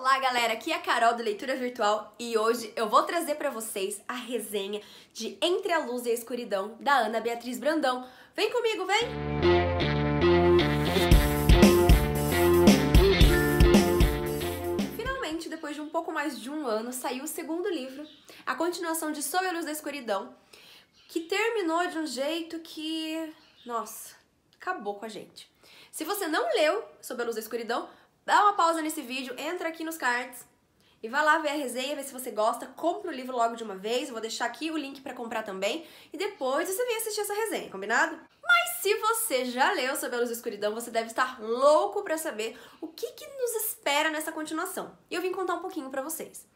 Olá, galera! Aqui é a Carol do Leitura Virtual e hoje eu vou trazer para vocês a resenha de Entre a Luz e a Escuridão da Ana Beatriz Brandão. Vem comigo, vem! Finalmente, depois de um pouco mais de um ano, saiu o segundo livro, a continuação de Sobre a Luz da Escuridão, que terminou de um jeito que. Nossa, acabou com a gente. Se você não leu Sob a Luz da Escuridão, dá uma pausa nesse vídeo, entra aqui nos cards e vai lá ver a resenha, ver se você gosta, compra o livro logo de uma vez, eu vou deixar aqui o link para comprar também, e depois você vem assistir essa resenha, combinado? Mas se você já leu sobre a Luz da Escuridão, você deve estar louco para saber o que, que nos espera nessa continuação. E eu vim contar um pouquinho para vocês.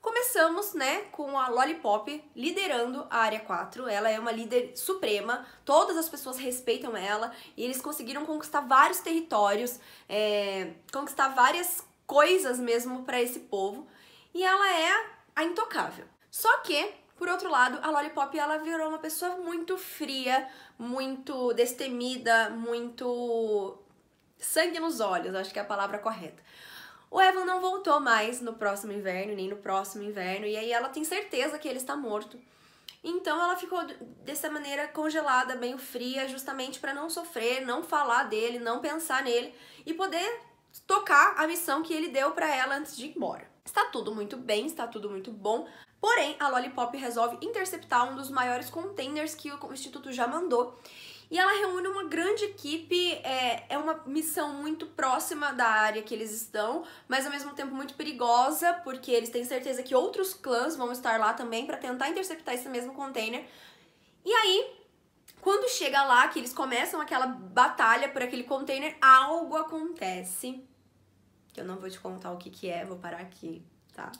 Começamos, né, com a Lollipop liderando a área 4. Ela é uma líder suprema, todas as pessoas respeitam ela e eles conseguiram conquistar vários territórios, é, conquistar várias coisas mesmo para esse povo. E ela é a intocável. Só que por outro lado, a Lollipop ela virou uma pessoa muito fria, muito destemida, muito sangue nos olhos, acho que é a palavra correta. O Evan não voltou mais no próximo inverno, nem no próximo inverno, e aí ela tem certeza que ele está morto. Então ela ficou dessa maneira congelada, meio fria, justamente para não sofrer, não falar dele, não pensar nele e poder tocar a missão que ele deu para ela antes de ir embora. Está tudo muito bem, está tudo muito bom. Porém, a Lollipop resolve interceptar um dos maiores containers que o instituto já mandou e ela reúne uma grande equipe, é, é uma missão muito próxima da área que eles estão, mas ao mesmo tempo muito perigosa, porque eles têm certeza que outros clãs vão estar lá também para tentar interceptar esse mesmo container. E aí, quando chega lá, que eles começam aquela batalha por aquele container, algo acontece. Que eu não vou te contar o que, que é, vou parar aqui, tá?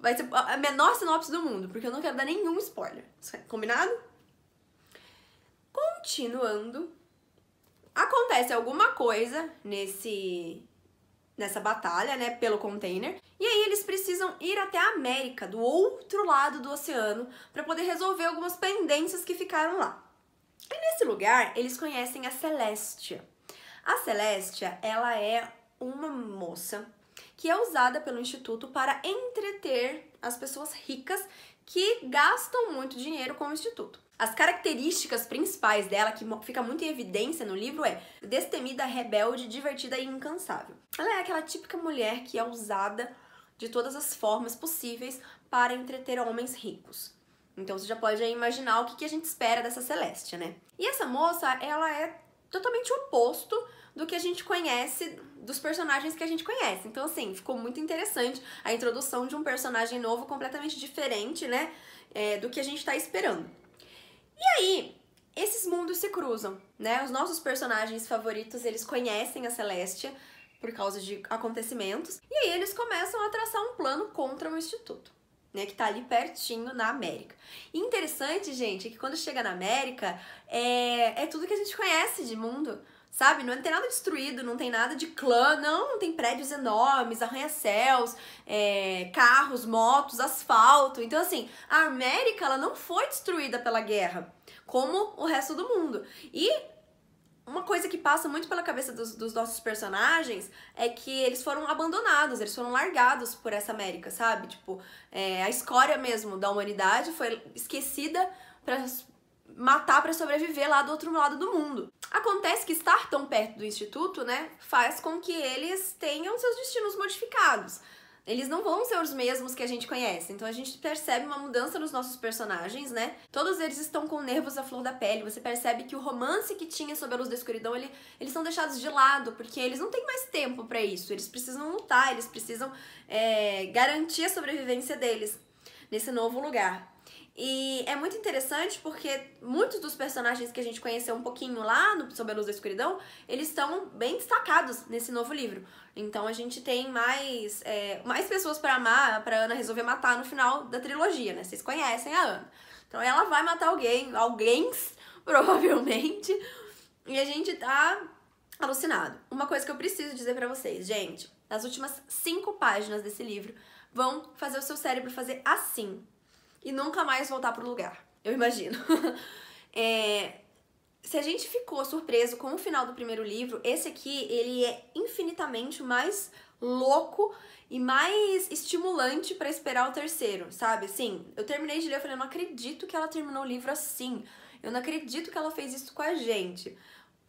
Vai ser a menor sinopse do mundo, porque eu não quero dar nenhum spoiler. É combinado? continuando, acontece alguma coisa nesse nessa batalha, né, pelo container. E aí eles precisam ir até a América, do outro lado do oceano, para poder resolver algumas pendências que ficaram lá. E nesse lugar, eles conhecem a Celestia. A Celestia, ela é uma moça que é usada pelo Instituto para entreter as pessoas ricas que gastam muito dinheiro com o Instituto. As características principais dela, que fica muito em evidência no livro, é destemida, rebelde, divertida e incansável. Ela é aquela típica mulher que é usada de todas as formas possíveis para entreter homens ricos. Então você já pode imaginar o que a gente espera dessa Celeste, né? E essa moça, ela é totalmente oposto do que a gente conhece dos personagens que a gente conhece. Então, assim, ficou muito interessante a introdução de um personagem novo completamente diferente, né? É, do que a gente está esperando. E aí, esses mundos se cruzam, né? Os nossos personagens favoritos, eles conhecem a Celestia por causa de acontecimentos, e aí eles começam a traçar um plano contra o Instituto né, que está ali pertinho na América. E interessante, gente, é que quando chega na América, é, é tudo que a gente conhece de mundo, sabe? Não tem nada destruído, não tem nada de clã, não, não tem prédios enormes, arranha-céus, é, carros, motos, asfalto. Então, assim, a América, ela não foi destruída pela guerra, como o resto do mundo. E uma coisa que passa muito pela cabeça dos, dos, nossos personagens é que eles foram abandonados, eles foram largados por essa América, sabe? Tipo, é, a escória mesmo da humanidade foi esquecida para matar para sobreviver lá do outro lado do mundo. Acontece que estar tão perto do instituto, né, faz com que eles tenham seus destinos modificados eles não vão ser os mesmos que a gente conhece. Então a gente percebe uma mudança nos nossos personagens, né? Todos eles estão com nervos à flor da pele. Você percebe que o romance que tinha sobre a luz da escuridão, ele, eles são deixados de lado, porque eles não têm mais tempo para isso. Eles precisam lutar, eles precisam é, garantir a sobrevivência deles nesse novo lugar. E é muito interessante porque muitos dos personagens que a gente conheceu um pouquinho lá no Sob a Luz da Escuridão, eles estão bem destacados nesse novo livro. Então a gente tem mais, é, mais pessoas para amar, para Ana resolver matar no final da trilogia, né? Vocês conhecem a Ana. Então ela vai matar alguém, alguém provavelmente, e a gente tá alucinado. Uma coisa que eu preciso dizer para vocês, gente, as últimas cinco páginas desse livro vão fazer o seu cérebro fazer assim e nunca mais voltar pro lugar. Eu imagino. é, se a gente ficou surpreso com o final do primeiro livro, esse aqui ele é infinitamente mais louco e mais estimulante para esperar o terceiro, sabe? Assim, eu terminei de ler, eu falei, eu não acredito que ela terminou o livro assim. Eu não acredito que ela fez isso com a gente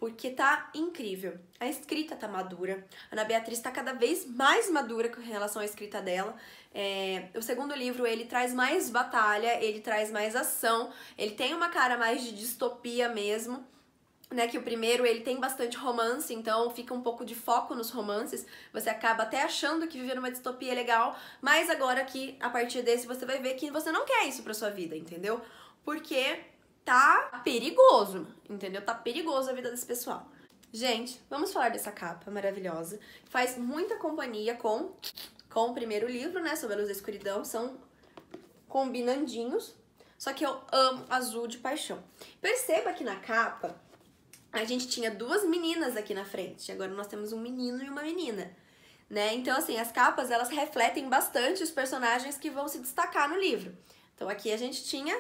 porque tá incrível. A escrita tá madura, a Ana Beatriz tá cada vez mais madura com relação à escrita dela. É, o segundo livro, ele traz mais batalha, ele traz mais ação, ele tem uma cara mais de distopia mesmo. Né, que o primeiro ele tem bastante romance, então fica um pouco de foco nos romances. Você acaba até achando que viver numa distopia é legal, mas agora que a partir desse você vai ver que você não quer isso para sua vida, entendeu? Porque tá perigoso, entendeu? Tá perigoso a vida desse pessoal. Gente, vamos falar dessa capa maravilhosa. Faz muita companhia com, com o primeiro livro, né? Sobre a luz da escuridão. São combinandinhos. Só que eu amo azul de paixão. Perceba que na capa a gente tinha duas meninas aqui na frente. Agora nós temos um menino e uma menina. Né? Então, assim, as capas elas refletem bastante os personagens que vão se destacar no livro. Então, aqui a gente tinha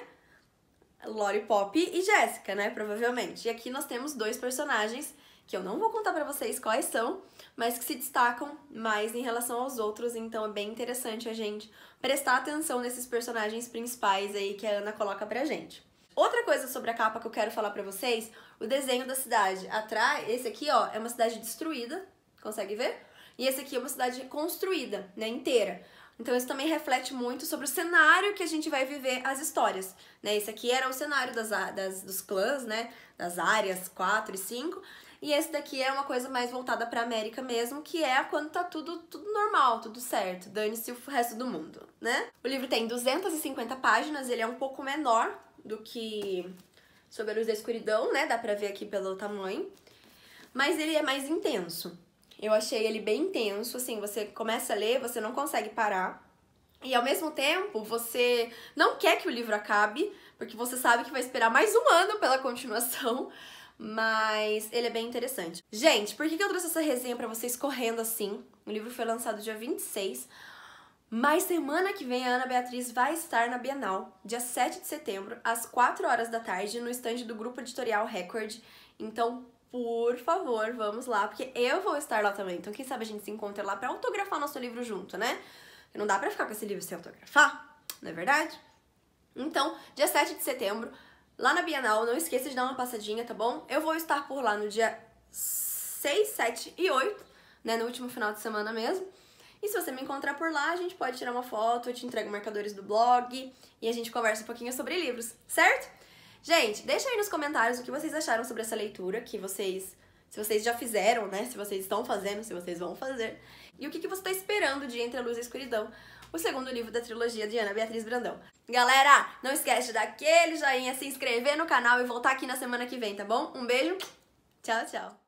Lori Pop e Jéssica, né? Provavelmente. E aqui nós temos dois personagens que eu não vou contar para vocês quais são, mas que se destacam mais em relação aos outros, então é bem interessante a gente prestar atenção nesses personagens principais aí que a Ana coloca pra gente. Outra coisa sobre a capa que eu quero falar pra vocês, o desenho da cidade. Atrás, esse aqui, ó, é uma cidade destruída, consegue ver? E esse aqui é uma cidade construída, né, inteira. Então isso também reflete muito sobre o cenário que a gente vai viver as histórias, né? Esse aqui era o cenário das, das dos clãs, né? Das áreas 4 e 5. E esse daqui é uma coisa mais voltada para América mesmo, que é quando tá tudo, tudo normal, tudo certo, dane-se o resto do mundo, né? O livro tem 250 páginas, ele é um pouco menor do que Sobre a Luz da Escuridão, né? Dá pra ver aqui pelo tamanho. Mas ele é mais intenso. Eu achei ele bem intenso, assim, você começa a ler, você não consegue parar. E ao mesmo tempo, você não quer que o livro acabe, porque você sabe que vai esperar mais um ano pela continuação, mas ele é bem interessante. Gente, por que eu trouxe essa resenha para vocês correndo assim? O livro foi lançado dia 26, mas semana que vem a Ana Beatriz vai estar na Bienal, dia 7 de setembro, às 4 horas da tarde, no estande do Grupo Editorial Record. Então por favor, vamos lá, porque eu vou estar lá também. Então, quem sabe a gente se encontra lá para autografar nosso livro junto, né? Não dá para ficar com esse livro sem autografar, não é verdade? Então, dia 7 de setembro, lá na Bienal, não esqueça de dar uma passadinha, tá bom? Eu vou estar por lá no dia 6, 7 e 8, né, no último final de semana mesmo. E se você me encontrar por lá, a gente pode tirar uma foto, eu te entrego marcadores do blog e a gente conversa um pouquinho sobre livros, certo? Gente, deixa aí nos comentários o que vocês acharam sobre essa leitura, que vocês. Se vocês já fizeram, né? Se vocês estão fazendo, se vocês vão fazer. E o que, que você está esperando de Entre a Luz e a Escuridão, o segundo livro da trilogia de Ana Beatriz Brandão. Galera, não esquece de dar aquele joinha, se inscrever no canal e voltar aqui na semana que vem, tá bom? Um beijo, tchau, tchau.